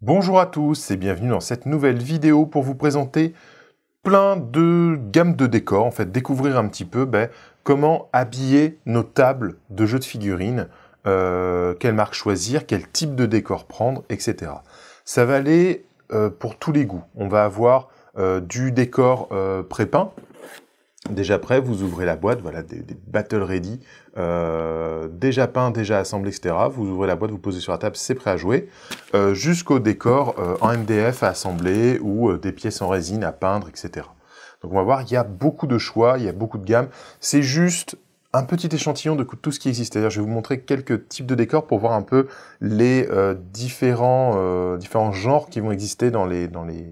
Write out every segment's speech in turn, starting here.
Bonjour à tous et bienvenue dans cette nouvelle vidéo pour vous présenter plein de gammes de décors, en fait découvrir un petit peu ben, comment habiller nos tables de jeux de figurines, euh, quelle marque choisir, quel type de décor prendre, etc. Ça va aller euh, pour tous les goûts. On va avoir euh, du décor pré-peint, déjà prêt, vous ouvrez la boîte, voilà, des, battle ready, euh, déjà peint, déjà assemblé, etc. Vous ouvrez la boîte, vous posez sur la table, c'est prêt à jouer, euh, jusqu'au décor euh, en MDF à assembler ou des pièces en résine à peindre, etc. Donc on va voir, il y a beaucoup de choix, il y a beaucoup de gammes. C'est juste un petit échantillon de tout ce qui existe. C'est-à-dire, je vais vous montrer quelques types de décors pour voir un peu les différents, différents genres qui vont exister dans les, dans les,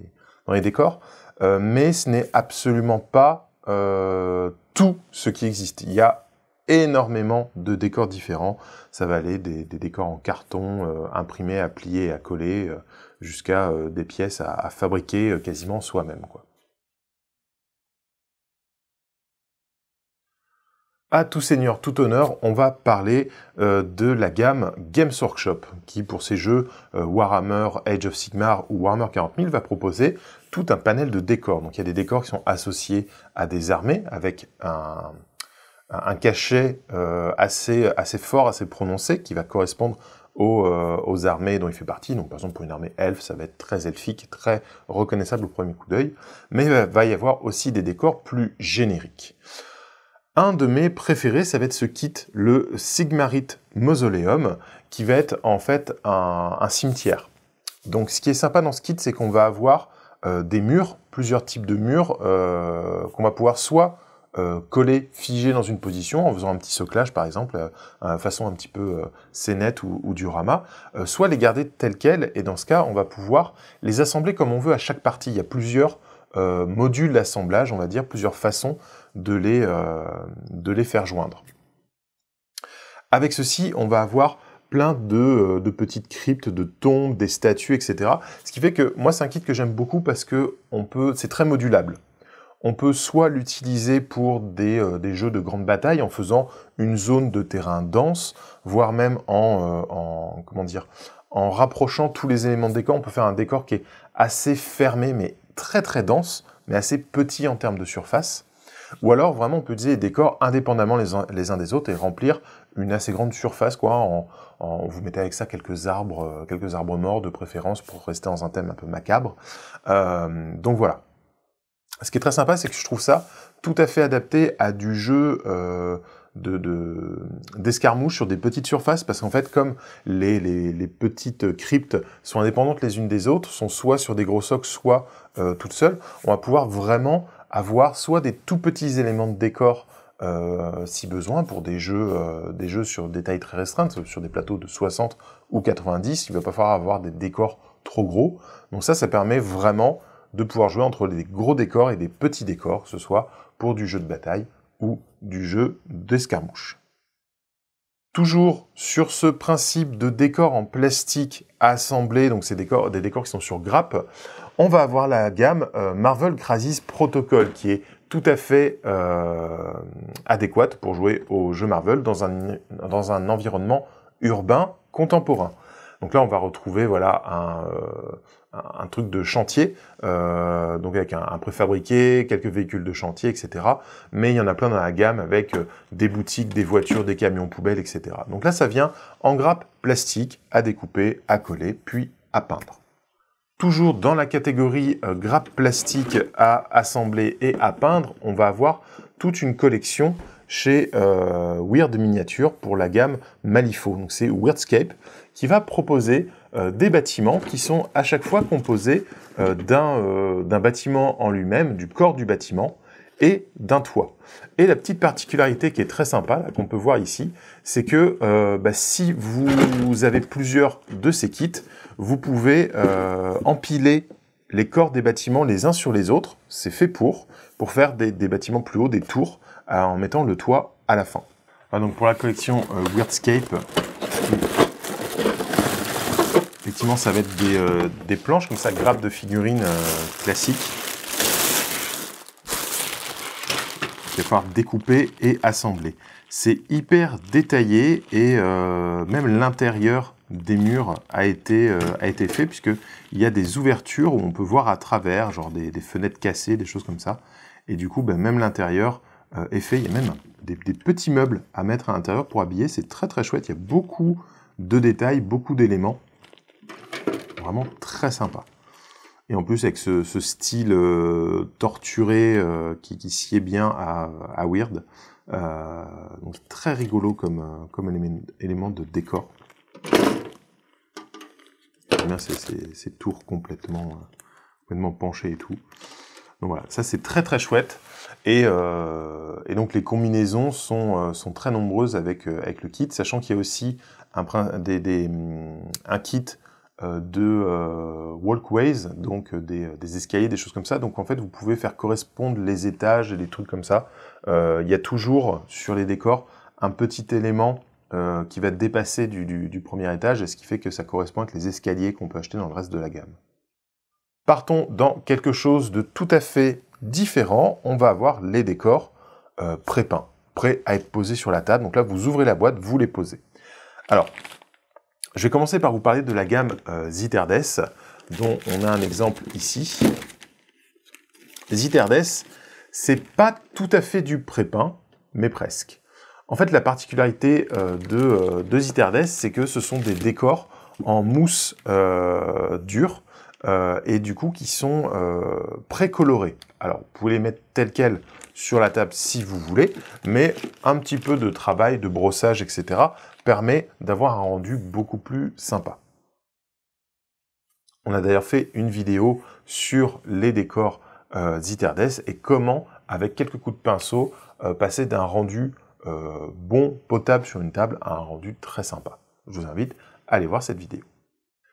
dans les décors. mais ce n'est absolument pas euh, tout ce qui existe. Il y a énormément de décors différents. Ça va aller des, décors en carton, euh, imprimés, à plier, à coller, euh, jusqu'à des pièces à, à fabriquer quasiment soi-même. Quoi. à tout seigneur, tout honneur, on va parler euh, de la gamme Games Workshop, qui pour ses jeux euh, Warhammer, Age of Sigmar ou Warhammer 40000 va proposer tout un panel de décors. Donc il y a des décors qui sont associés à des armées, avec un, cachet euh, assez, assez fort, assez prononcé, qui va correspondre aux, aux, armées dont il fait partie. Donc, par exemple, pour une armée elfe, ça va être très elfique, très reconnaissable au premier coup d'œil. Mais il va y avoir aussi des décors plus génériques. Un de mes préférés, ça va être ce kit, le Sigmarit Mausoleum, qui va être en fait un, cimetière. Donc ce qui est sympa dans ce kit, c'est qu'on va avoir euh, des murs, plusieurs types de murs, euh, qu'on va pouvoir soit euh, coller, figer dans une position en faisant un petit soclage par exemple, façon un petit peu scénette ou, durama, diorama, soit les garder tels quels, et dans ce cas, on va pouvoir les assembler comme on veut à chaque partie. Il y a plusieurs modules d'assemblage, on va dire, plusieurs façons euh, de les, faire joindre. Avec ceci, on va avoir plein de, euh, petites cryptes, de tombes, des statues, etc. Ce qui fait que moi, c'est un kit que j'aime beaucoup parce que c'est très modulable. On peut soit l'utiliser pour euh, des, jeux de grande bataille en faisant une zone de terrain dense, voire même en, en comment dire, en rapprochant tous les éléments de décor. On peut faire un décor qui est assez fermé mais très très dense, mais assez petit en termes de surface. Ou alors vraiment on peut utiliser décor décors indépendamment les uns, des autres et remplir une assez grande surface quoi. En, vous mettez avec ça quelques arbres, euh, quelques arbres morts de préférence pour rester dans un thème un peu macabre. Euh, donc voilà. Ce qui est très sympa, c'est que je trouve ça tout à fait adapté à du jeu euh, de d'escarmouche sur des petites surfaces parce qu'en fait comme les, petites cryptes sont indépendantes les unes des autres sont soit sur des gros socs soit euh, toutes seules on va pouvoir vraiment avoir soit des tout petits éléments de décor euh, si besoin pour des jeux, euh, des jeux sur des tailles très restreintes, euh, sur des plateaux de 60 ou 90, il va pas falloir avoir des décors trop gros. Donc ça, ça permet vraiment de pouvoir jouer entre les gros décors et des petits décors, ce soit pour du jeu de bataille ou du jeu d'escarmouche. Toujours sur ce principe de décor en plastique assemblé, donc c'est des décors qui sont sur grappe, on va avoir la gamme euh, Marvel Crisis Protocol qui est tout à fait euh, adéquate pour jouer au jeu Marvel dans un environnement urbain contemporain. Donc là, on va retrouver voilà un, euh, truc de chantier, euh, donc avec un, préfabriqué, quelques véhicules de chantier, etc. Mais il y en a plein dans la gamme avec euh, des boutiques, des voitures, des camions poubelles, etc. Donc là, ça vient en grappe plastique à découper, à coller, puis à peindre. Toujours dans la catégorie grappes grappe plastique à assembler et à peindre, on va avoir toute une collection chez euh, Weird Miniature pour la gamme Malifaux. Donc c'est Weirdscape qui va proposer euh, des bâtiments qui sont à chaque fois composés euh, d'un bâtiment en lui-même, du corps du bâtiment et d'un toit. Et la petite particularité qui est très sympa, qu'on peut voir ici, c'est que bah, si vous avez plusieurs de ces kits, vous pouvez empiler les corps des bâtiments les uns sur les autres, c'est fait pour, pour faire des, des bâtiments plus hauts, des tours, en mettant le toit à la fin. Ah, donc pour la collection euh, Weirdscape, effectivement ça va être des, euh, des planches comme ça, grappes de figurines euh, classiques. Il va falloir découper et assembler. C'est hyper détaillé et même l'intérieur des murs a été, euh, a été fait, puisqu'il y a des ouvertures où on peut voir à travers, genre des, fenêtres cassées, des choses comme ça. Et du coup, ben, même l'intérieur euh, est fait. Il y a même des, petits meubles à mettre à l'intérieur pour habiller. C'est très très chouette. Il y a beaucoup de détails, beaucoup d'éléments. Vraiment très sympa. Et en plus, avec ce, style euh, torturé qui, qui sied bien à, Weird. donc très rigolo comme, comme élément de décor ces, tours complètement, euh, complètement penchées et tout. Donc voilà, ça c'est très très chouette. Et, euh, donc les combinaisons sont, euh, sont très nombreuses avec, avec le kit, sachant qu'il y a aussi un, des, mm, un kit de walkways, donc des, escaliers, des choses comme ça. Donc en fait, vous pouvez faire correspondre les étages et des trucs comme ça. Il y a toujours sur les décors un petit élément euh, qui va dépasser du, premier étage, et ce qui fait que ça correspond avec les escaliers qu'on peut acheter dans le reste de la gamme. Partons dans quelque chose de tout à fait différent. On va avoir les décors euh, prêts à être posés sur la table. Donc là, vous ouvrez la boîte, vous les posez. Alors, je vais commencer par vous parler de la gamme euh, dont on a un exemple ici. Ziterdes, c'est pas tout à fait du pré mais presque. En fait, la particularité euh, de, euh, de c'est que ce sont des décors en mousse euh, dure et du coup qui sont précolorés. Alors, vous pouvez les mettre tels quels sur la table si vous voulez, mais un petit peu de travail, de brossage, etc. permet d'avoir un rendu beaucoup plus sympa. On a d'ailleurs fait une vidéo sur les décors euh, Ziterdes et comment, avec quelques coups de pinceau, passer d'un rendu euh, bon, potable sur une table à un rendu très sympa. Je vous invite à aller voir cette vidéo.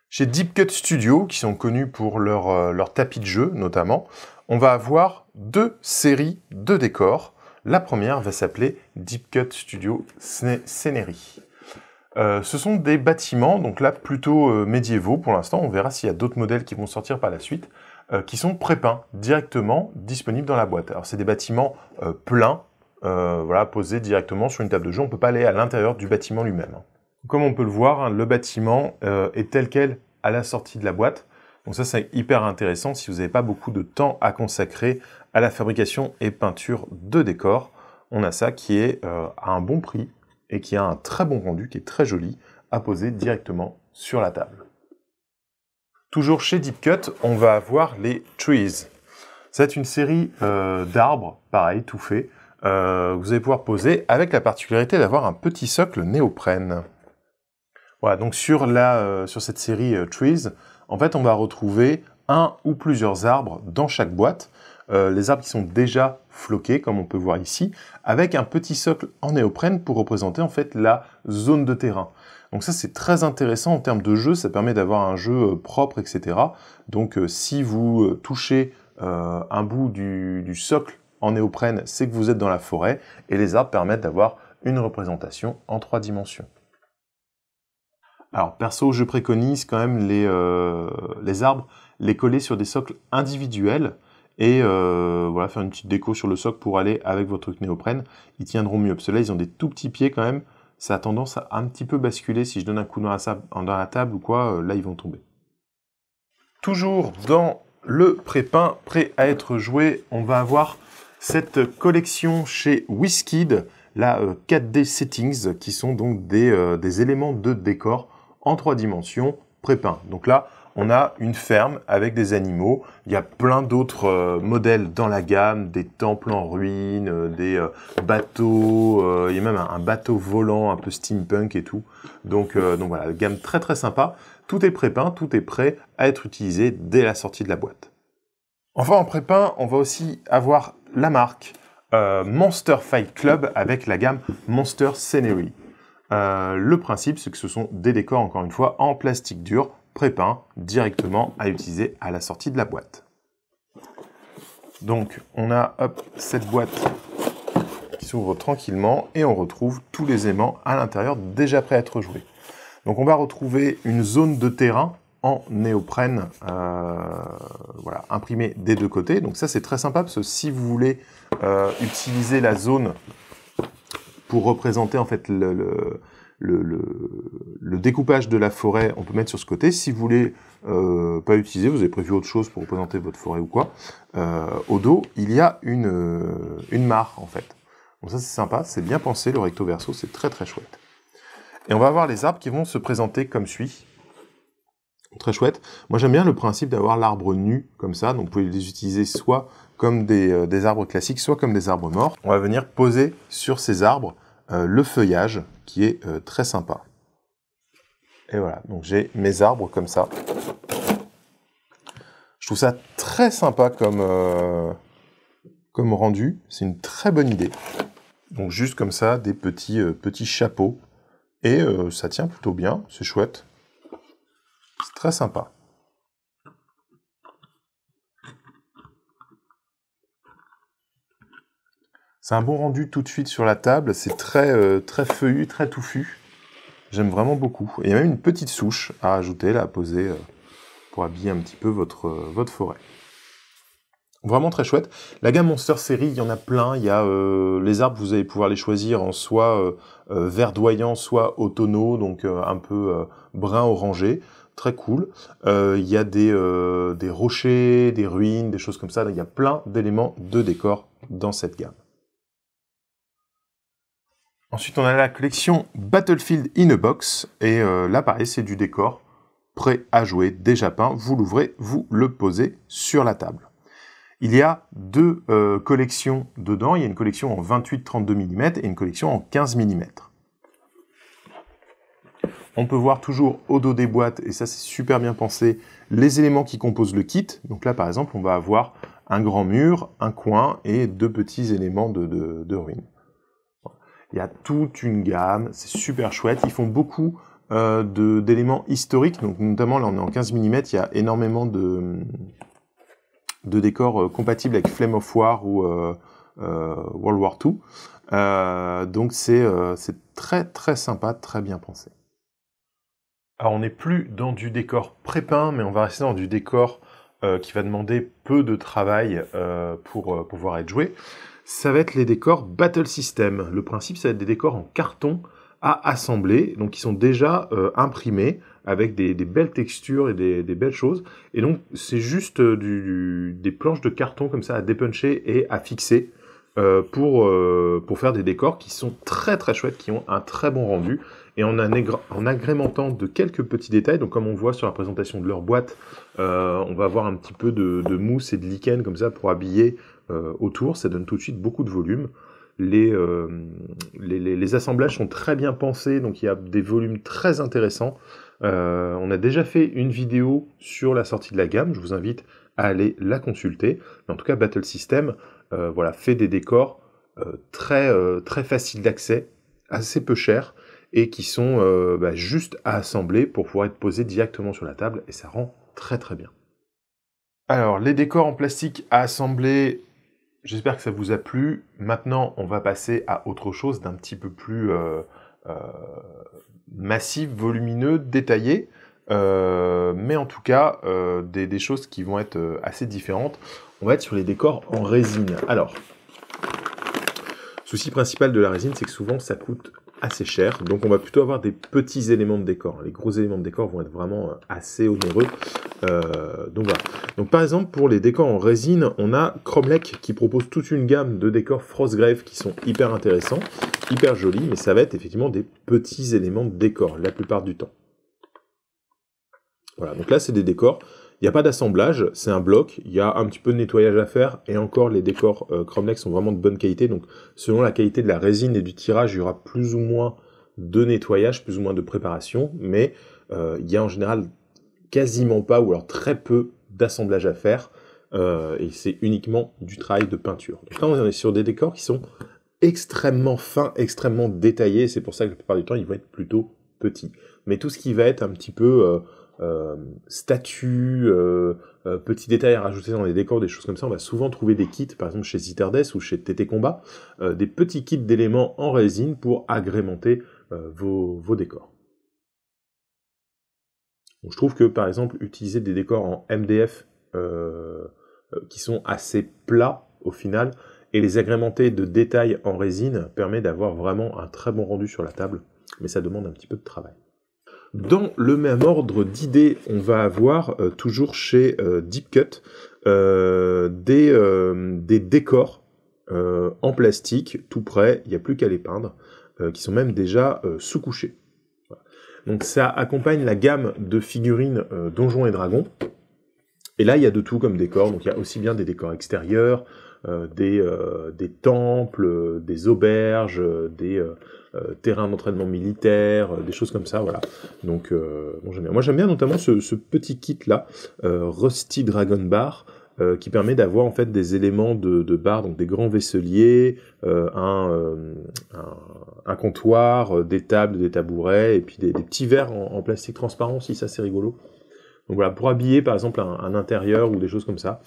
Chez Deep Cut Studio, qui sont connus pour leur, euh, tapis de jeu notamment, on va avoir deux séries de décors. La première va s'appeler Deep Cut Studio Scenery. Euh, ce sont des bâtiments, donc là plutôt médiévaux pour l'instant, on verra s'il y a d'autres modèles qui vont sortir par la suite, qui sont prépeints directement disponibles dans la boîte. Alors c'est des bâtiments pleins, posé euh, voilà, directement sur une table de jeu. On ne peut pas aller à l'intérieur du bâtiment lui-même. Hein. Comme on peut le voir, hein, le bâtiment euh, est tel quel à la sortie de la boîte. Donc ça, c'est hyper intéressant si vous n'avez pas beaucoup de temps à consacrer à la fabrication et peinture de décors. On a ça qui est euh, à un bon prix et qui a un très bon rendu, qui est très joli, à poser directement sur la table. Toujours chez Deep Cut, on va avoir les Trees. C'est une série d'arbres, pareil, tout euh, vous allez pouvoir poser, avec la particularité d'avoir un petit socle néoprène. Voilà, donc sur, la, euh, sur cette série euh, Trees, en fait, on va retrouver un ou plusieurs arbres dans chaque boîte. les arbres qui sont déjà floqués, comme on peut voir ici, avec un petit socle en néoprène pour représenter en fait la zone de terrain. Donc ça, c'est très intéressant en termes de jeu, ça permet d'avoir un jeu propre, etc. Donc si vous touchez un bout du socle en néoprène, c'est que vous êtes dans la forêt, et les arbres permettent d'avoir une représentation en trois dimensions. Alors perso, je préconise quand même les, euh, les arbres, les coller sur des socles individuels et euh, voilà faire une petite déco sur le socle pour aller avec votre truc néoprène. Ils tiendront mieux parce que là ils ont des tout petits pieds quand même. Ça a tendance à un petit peu basculer. Si je donne un coup dans la, dans la table ou quoi, euh, là ils vont tomber. Toujours dans le prépin prêt à être joué, on va avoir cette collection chez Whiskid, la 4D euh, Settings, qui sont donc euh, des, éléments de décor en trois dimensions prépeints. Donc là, on a une ferme avec des animaux. Il y a plein d'autres euh, modèles dans la gamme, des temples en ruine, des bateaux. il y a même un, bateau volant un peu steampunk et tout. Donc, donc voilà, gamme très très sympa. Tout est prépeint, tout est prêt à être utilisé dès la sortie de la boîte. Enfin, en prépeint, on va aussi avoir la marque euh, Monster Fight Club avec la gamme Monster Scenery. Euh, le principe, c'est que ce sont des décors, encore une fois, en plastique dur, prépeints, directement à utiliser à la sortie de la boîte. Donc, on a cette boîte qui s'ouvre tranquillement et on retrouve tous les aimants à l'intérieur déjà prêts à être joués. Donc, on va retrouver une zone de terrain en néoprène euh, voilà, imprimé des deux côtés. Donc ça, c'est très sympa parce que si vous voulez euh, utiliser la zone pour représenter en fait le, découpage de la forêt, on peut mettre sur ce côté. Si vous voulez euh, pas utiliser, vous avez prévu autre chose pour représenter votre forêt ou quoi, euh, au dos, il y a une, une mare en fait. Donc ça, c'est sympa, c'est bien pensé, le recto verso, c'est très très chouette. Et on va avoir les arbres qui vont se présenter comme suit très chouette. Moi, j'aime bien le principe d'avoir l'arbre nu comme ça. Donc, vous pouvez les utiliser soit comme des, euh, arbres classiques, soit comme des arbres morts. On va venir poser sur ces arbres euh, le feuillage qui est euh, très sympa. Et voilà, donc j'ai mes arbres comme ça. Je trouve ça très sympa comme, comme rendu. C'est une très bonne idée. Donc juste comme ça, des petits, petits chapeaux. Et ça tient plutôt bien, c'est chouette. C'est très sympa. C'est un bon rendu tout de suite sur la table. C'est très, euh, très feuillu, très touffu. J'aime vraiment beaucoup. Et il y a même une petite souche à ajouter, là, à poser euh, pour habiller un petit peu euh, votre, forêt. Vraiment très chouette. La gamme Monster Série, il y en a plein. Il y a les arbres, vous allez pouvoir les choisir en soit verdoyant, soit automnaux, donc un peu brun orangé très cool. Euh, il y a euh, des, rochers, des ruines, des choses comme ça. Il y a plein d'éléments de décor dans cette gamme. Ensuite, on a la collection Battlefield in a Box. Et euh, là, pareil, c'est du décor prêt à jouer, déjà peint. Vous l'ouvrez, vous le posez sur la table. Il y a deux collections dedans. Il y a une collection en 28-32 mm et une collection en 15 mm. On peut voir toujours au dos des boîtes, et ça c'est super bien pensé, les éléments qui composent le kit. Donc là par exemple, on va avoir un grand mur, un coin et deux petits éléments de, ruines. Il y a toute une gamme, c'est super chouette. Ils font beaucoup euh, d'éléments historiques, donc notamment là on est en 15 mm, il y a énormément de, décors euh, compatibles avec Flame of War ou euh, World War II. donc c'est très très sympa, très bien pensé. Alors on n'est plus dans du décor pré mais on va rester dans du décor euh, qui va demander peu de travail euh, pour euh, pouvoir être joué. Ça va être les décors Battle System. Le principe, ça va être des décors en carton à assembler, donc qui sont déjà imprimés avec des, belles textures et des, belles choses. Et donc c'est juste des planches de carton comme ça à dépuncher et à fixer euh, pour, euh, pour faire des décors qui sont très très chouettes, qui ont un très bon rendu, et en, en agrémentant de quelques petits détails, donc comme on voit sur la présentation de leur boîte, euh, on va avoir un petit peu de, de, mousse et de lichen comme ça pour habiller euh, autour, ça donne tout de suite beaucoup de volume. Les, les, les, les, assemblages sont très bien pensés, donc il y a des volumes très intéressants. on a déjà fait une vidéo sur la sortie de la gamme, je vous invite à aller la consulter. en tout cas, Battle System, euh, voilà, fait des décors euh, très, euh, très faciles d'accès, assez peu chers, et qui sont bah, juste à assembler pour pouvoir être posés directement sur la table et ça rend très très bien. Alors les décors en plastique à assembler, j'espère que ça vous a plu. Maintenant on va passer à autre chose d'un petit peu plus massif, volumineux, détaillé. Euh, mais en tout cas, euh, des, des, choses qui vont être euh, assez différentes. On va être sur les décors en résine. Alors, souci principal de la résine, c'est que souvent ça coûte assez cher. Donc on va plutôt avoir des petits éléments de décor. Les gros éléments de décor vont être vraiment assez onéreux. Euh, donc voilà. Donc par exemple pour les décors en résine, on a Cromlech qui propose toute une gamme de décors Frostgrave qui sont hyper intéressants, hyper jolis, mais ça va être effectivement des petits éléments de décor la plupart du temps. Voilà, donc là, c'est des décors. Il n'y a pas d'assemblage, c'est un bloc, il y a un petit peu de nettoyage à faire, et encore, les décors euh, sont vraiment de bonne qualité, donc selon la qualité de la résine et du tirage, il y aura plus ou moins de nettoyage, plus ou moins de préparation, mais euh, il y a en général quasiment pas, ou alors très peu, d'assemblage à faire, euh, et c'est uniquement du travail de peinture. Donc là, on est sur des décors qui sont extrêmement fins, extrêmement détaillés, c'est pour ça que la plupart du temps, ils vont être plutôt petits. Mais tout ce qui va être un petit peu euh, euh, statues, euh, euh, petits détails à rajouter dans les décors, des choses comme ça. On va souvent trouver des kits, par exemple chez Zitardes ou chez TT Combat, des petits kits d'éléments en résine pour agrémenter vos, décors. je trouve que par exemple utiliser des décors en MDF qui sont assez plats au final et les agrémenter de détails en résine permet d'avoir vraiment un très bon rendu sur la table, mais ça demande un petit peu de travail. Dans le même ordre d'idées, on va avoir euh, toujours chez euh, Deep Cut euh, des, des, décors en plastique tout prêts, il n'y a plus qu'à les peindre, qui sont même déjà sous-couchés. Donc ça accompagne la gamme de figurines Donjons et Dragons. Et là, il y a de tout comme décors. Donc il y a aussi bien des décors extérieurs, des, des temples, des auberges, des euh, terrain d'entraînement militaire, euh, des choses comme ça, voilà. Donc, euh, bon, j'aime bien. Moi, j'aime bien notamment ce, petit kit-là, Rusty Dragon Bar, qui permet d'avoir en fait des éléments de, bar, donc des grands vaisseliers, un, comptoir, des tables, des tabourets, et puis des, petits verres en, plastique transparent si ça c'est rigolo. Donc voilà, pour habiller par exemple un, intérieur ou des choses comme ça.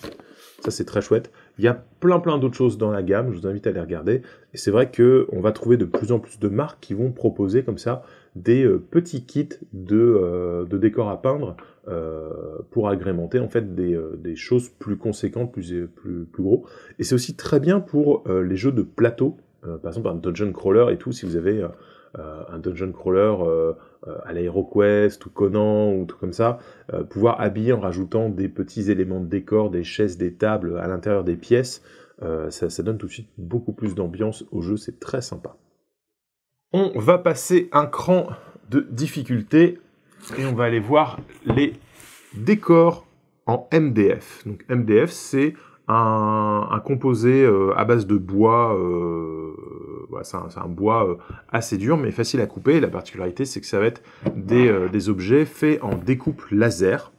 Ça, c'est très chouette. Il y a plein plein d'autres choses dans la gamme, je vous invite à les regarder. Et c'est vrai qu'on va trouver de plus en plus de marques qui vont proposer comme ça des euh, petits kits euh, de, décors à peindre euh, pour agrémenter en fait des, choses plus conséquentes, plus, plus, plus gros. Et c'est aussi très bien pour les jeux de plateau, par exemple un dungeon crawler et tout, si vous avez un dungeon crawler euh, à l'aéroquest ou Conan ou tout comme ça, euh, pouvoir habiller en rajoutant des petits éléments de décor, des chaises, des tables à l'intérieur des pièces, euh, ça, donne tout de suite beaucoup plus d'ambiance au jeu, c'est très sympa. On va passer un cran de difficulté et on va aller voir les décors en MDF. Donc MDF, c'est un, composé à base de bois c'est un, bois euh, assez dur, mais facile à couper. La particularité, c'est que ça va être euh, des, objets faits en découpe laser.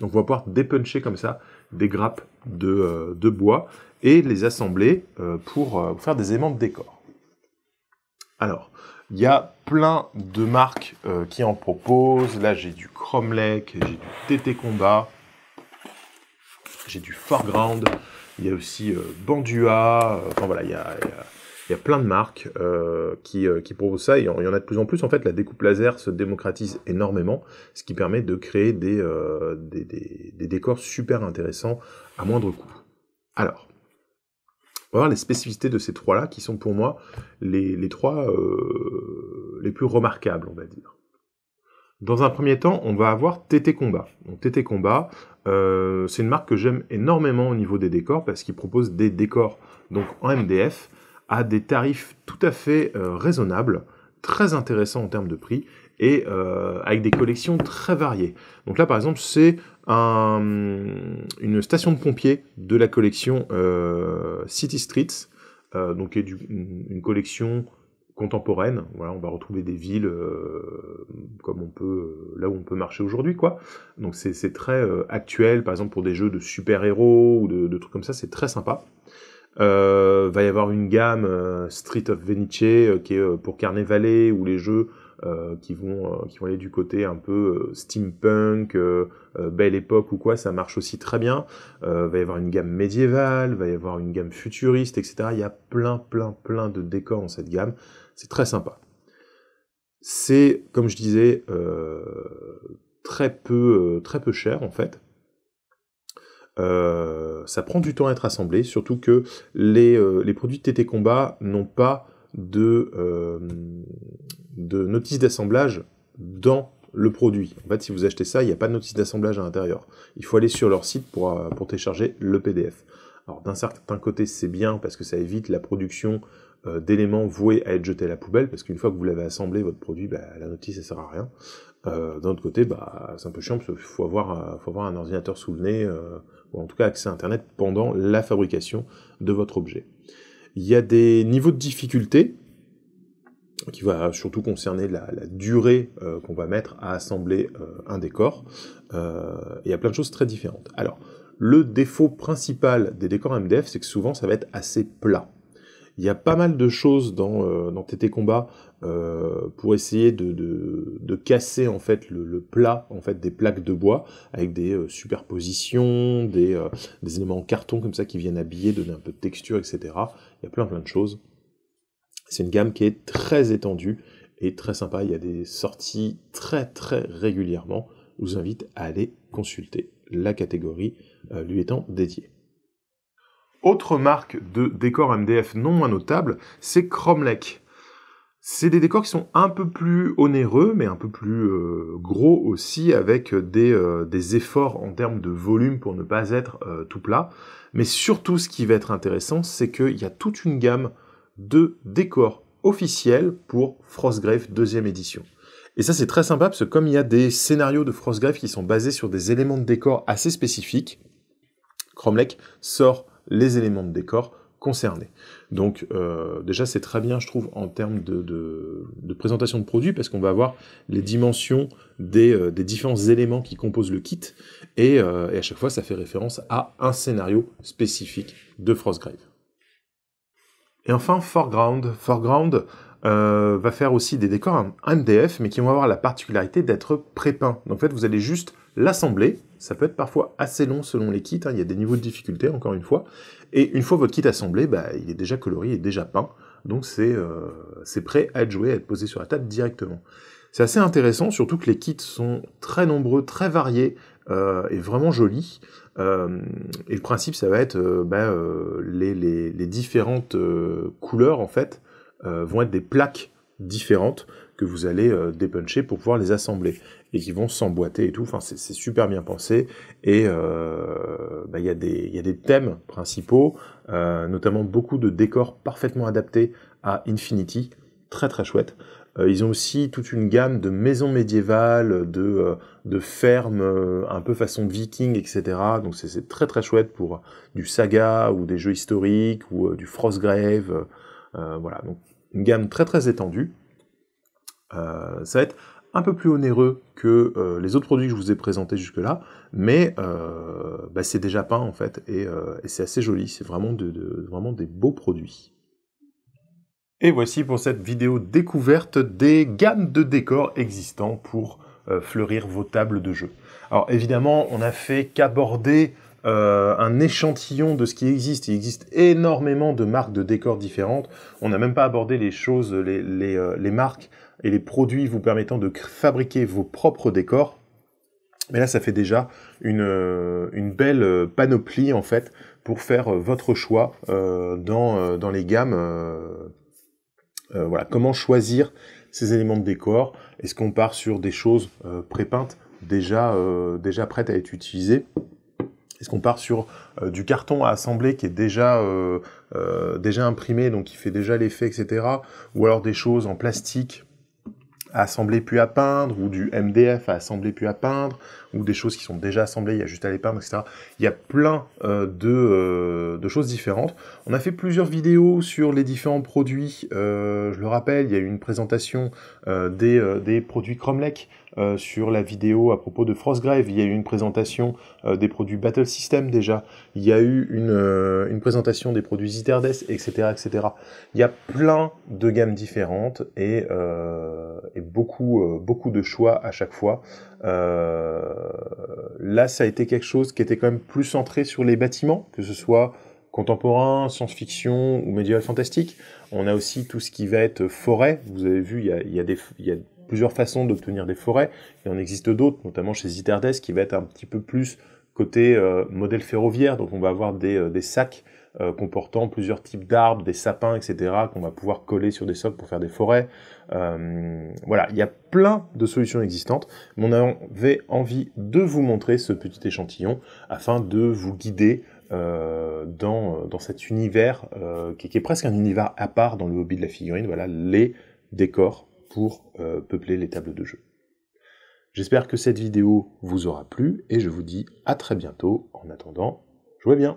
Donc on va pouvoir dépuncher comme ça des grappes de, euh, bois et les assembler pour faire des aimants de décor. Alors, il y a plein de marques qui en proposent. Là, j'ai du Cromlech, j'ai du TT Combat, j'ai du Foreground, il y a aussi Bandua. Enfin voilà, il y a il y a plein de marques euh, euh, qui, proposent ça. il y en a de plus en plus. En fait, la découpe laser se démocratise énormément, ce qui permet de créer des, euh, décors super intéressants à moindre coût. Alors, on va voir les spécificités de ces trois-là, qui sont pour moi les, trois les plus remarquables, on va dire. Dans un premier temps, on va avoir TT Combat. Donc TT Combat, c'est une marque que j'aime énormément au niveau des décors parce qu'il propose des décors donc en MDF à des tarifs tout à fait euh, raisonnables, très intéressants en termes de prix et euh, avec des collections très variées. Donc là, par exemple, c'est une station de pompiers de la collection euh, City Streets, donc est une, collection contemporaine. Voilà, on va retrouver des villes comme on peut là où on peut marcher aujourd'hui, quoi. Donc c'est très actuel, par exemple pour des jeux de super héros ou de trucs comme ça, c'est très sympa. Euh, va y avoir une gamme euh, Street of Venice euh, qui est euh, pour Carnet ou les jeux qui vont qui vont aller du côté un peu steampunk, belle époque ou quoi, ça marche aussi très bien. va y avoir une gamme médiévale, va y avoir une gamme futuriste, etc. Il y a plein plein plein de décors dans cette gamme. C'est très sympa. C'est comme je disais très peu très peu cher en fait euh, ça prend du temps à être assemblé, surtout que les, euh, produits de TT Combat n'ont pas de, euh, de notice d'assemblage dans le produit. En fait, si vous achetez ça, il n'y a pas de notice d'assemblage à l'intérieur. Il faut aller sur leur site pour, pour télécharger le PDF. Alors d'un certain côté, c'est bien parce que ça évite la production euh, d'éléments voués à être jetés à la poubelle, parce qu'une fois que vous l'avez assemblé, votre produit, bah, la notice, ça sert à rien. Euh, d'un autre côté, bah, c'est un peu chiant, parce qu'il faut avoir, un ordinateur sous le nez, euh, ou en tout cas accès à Internet pendant la fabrication de votre objet. Il y a des niveaux de difficulté qui va surtout concerner la, durée qu'on va mettre à assembler un décor. il y a plein de choses très différentes. Alors, le défaut principal des décors MDF, c'est que souvent ça va être assez plat. Il y a pas mal de choses dans, euh, TT Combat euh, pour essayer de, casser en fait le, plat en fait des plaques de bois avec des euh, superpositions, euh, des, éléments en carton comme ça qui viennent habiller, donner un peu de texture, etc. Il y a plein plein de choses. C'est une gamme qui est très étendue et très sympa. Il y a des sorties très très régulièrement. Je vous invite à aller consulter la catégorie lui étant dédiée. Autre marque de décor MDF non moins notable, c'est Cromlech. C'est des décors qui sont un peu plus onéreux, mais un peu plus euh, gros aussi, avec euh, des, efforts en termes de volume pour ne pas être euh, tout plat. Mais surtout, ce qui va être intéressant, c'est qu'il y a toute une gamme de décors officiels pour Frostgrave deuxième édition. Et ça, c'est très sympa parce que comme il y a des scénarios de Frostgrave qui sont basés sur des éléments de décor assez spécifiques, Cromlech sort les éléments de décor concernés. Donc euh, déjà c'est très bien je trouve en termes de, présentation de produit, parce qu'on va avoir les dimensions des, euh, différents éléments qui composent le kit euh, et, à chaque fois ça fait référence à un scénario spécifique de Frostgrave. Et enfin Foreground. Foreground va faire aussi des décors MDF mais qui vont avoir la particularité d'être prépeints. Donc en fait vous allez juste L'assemblée, Ça peut être parfois assez long selon les kits, hein, il y a des niveaux de difficulté encore une fois. Et une fois votre kit assemblé, bah, il est déjà coloré est déjà peint, donc euh, c'est prêt à être joué, à être posé sur la table directement. C'est assez intéressant, surtout que les kits sont très nombreux, très variés, euh, et vraiment jolis. Euh, et le principe, ça va être bah, les, les, différentes couleurs en fait vont être des plaques différentes que vous allez euh, dépuncher pour pouvoir les assembler et qui vont s'emboîter et tout. Enfin, c'est super bien pensé et euh, bah, il y, a des thèmes principaux, euh, notamment beaucoup de décors parfaitement adaptés à Infinity, très très chouette. ils ont aussi toute une gamme de maisons médiévales, de, fermes un peu façon viking, etc. Donc c'est très très chouette pour du saga ou des jeux historiques ou du Frostgrave. voilà, donc une gamme très très étendue. Euh, ça va être un peu plus onéreux que euh, les autres produits que je vous ai présentés jusque-là, mais euh, bah, c'est déjà peint en fait et, c'est assez joli. C'est vraiment, de, vraiment des beaux produits. Et voici pour cette vidéo découverte des gammes de décors existants pour fleurir vos tables de jeu. Alors évidemment, on n'a fait qu'aborder un échantillon de ce qui existe. Il existe énormément de marques de décors différentes. On n'a même pas abordé les choses, les marques et les produits vous permettant de fabriquer vos propres décors. Mais là, ça fait déjà une, euh, belle euh, panoplie, en fait, pour faire euh, votre choix dans, dans, les gammes. voilà, comment choisir ces éléments de décor Est-ce qu'on part sur des choses prépeintes déjà, déjà prêtes à être utilisées est-ce qu'on part sur du carton à assembler qui est déjà, déjà imprimé, donc qui fait déjà l'effet, etc. Ou alors des choses en plastique assemblé puis à peindre, ou du MDF à assembler puis à peindre, ou des choses qui sont déjà assemblées, il y a juste à les peindre, etc. Il y a plein euh, euh, de, choses différentes. On a fait plusieurs vidéos sur les différents produits. Euh, je le rappelle, il y a eu une présentation des, produits Cromlech sur la vidéo à propos de Frostgrave, il y a eu une présentation des produits Battle System déjà, il y a eu une, présentation des produits Ziterdes, etc., etc. Il y a plein de gammes différentes et, et beaucoup, beaucoup de choix à chaque fois. Euh, là, ça a été quelque chose qui était quand même plus centré sur les bâtiments, que ce soit contemporain, science-fiction ou médiéval fantastique. On a aussi tout ce qui va être forêt. Vous avez vu, il y a, plusieurs façons d'obtenir des forêts. Et en existe d'autres, notamment chez Ziterdes, qui va être un petit peu plus côté euh, modèle ferroviaire. Donc on va avoir des euh, sacs euh, comportant plusieurs types d'arbres, des sapins, etc., qu'on va pouvoir coller sur des socles pour faire des forêts. Euh, voilà, il y a plein de solutions existantes, mais on avait envie de vous montrer ce petit échantillon afin de vous guider euh, dans, cet univers qui, qui, est presque un univers à part dans le hobby de la figurine, voilà, les décors pour peupler les tables de jeu. J'espère que cette vidéo vous aura plu et je vous dis à très bientôt. En attendant, jouez bien